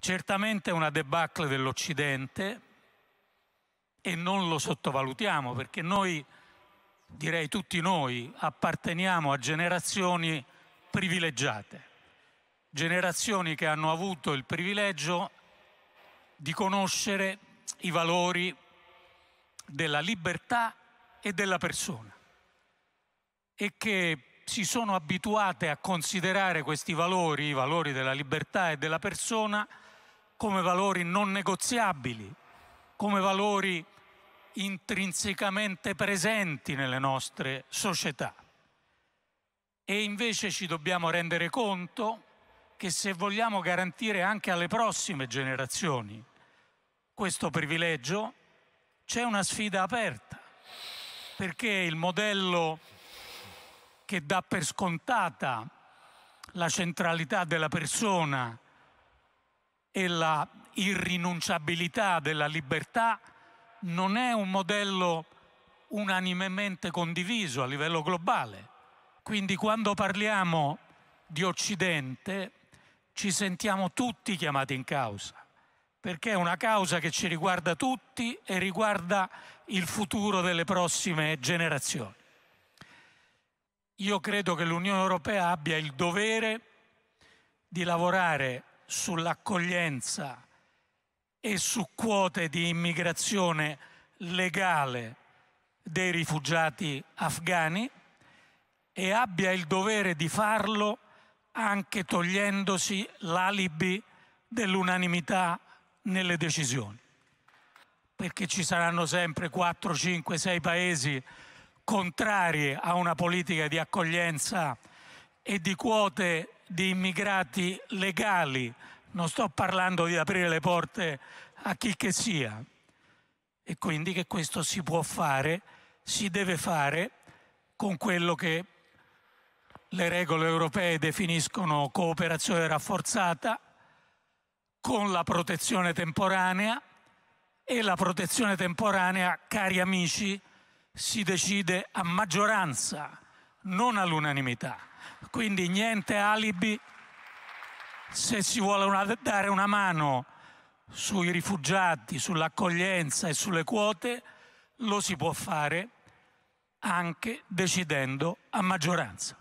Certamente una debacle dell'Occidente e non lo sottovalutiamo perché noi, direi tutti noi, apparteniamo a generazioni privilegiate, generazioni che hanno avuto il privilegio di conoscere i valori della libertà e della persona e che si sono abituate a considerare questi valori, i valori della libertà e della persona, come valori non negoziabili, come valori intrinsecamente presenti nelle nostre società. E invece ci dobbiamo rendere conto che se vogliamo garantire anche alle prossime generazioni questo privilegio, c'è una sfida aperta, perché il modello che dà per scontata la centralità della persona e la irrinunciabilità della libertà non è un modello unanimemente condiviso a livello globale. Quindi quando parliamo di Occidente ci sentiamo tutti chiamati in causa, perché è una causa che ci riguarda tutti e riguarda il futuro delle prossime generazioni. Io credo che l'Unione Europea abbia il dovere di lavorare sull'accoglienza e su quote di immigrazione legale dei rifugiati afghani e abbia il dovere di farlo anche togliendosi l'alibi dell'unanimità nelle decisioni. Perché ci saranno sempre 4, 5, 6 paesi contrari a una politica di accoglienza e di quote di immigrati legali, non sto parlando di aprire le porte a chi che sia. E quindi che questo si può fare, si deve fare con quello che le regole europee definiscono cooperazione rafforzata, con la protezione temporanea e la protezione temporanea, cari amici, si decide a maggioranza, non all'unanimità. Quindi niente alibi se si vuole una, dare una mano sui rifugiati, sull'accoglienza e sulle quote, lo si può fare anche decidendo a maggioranza.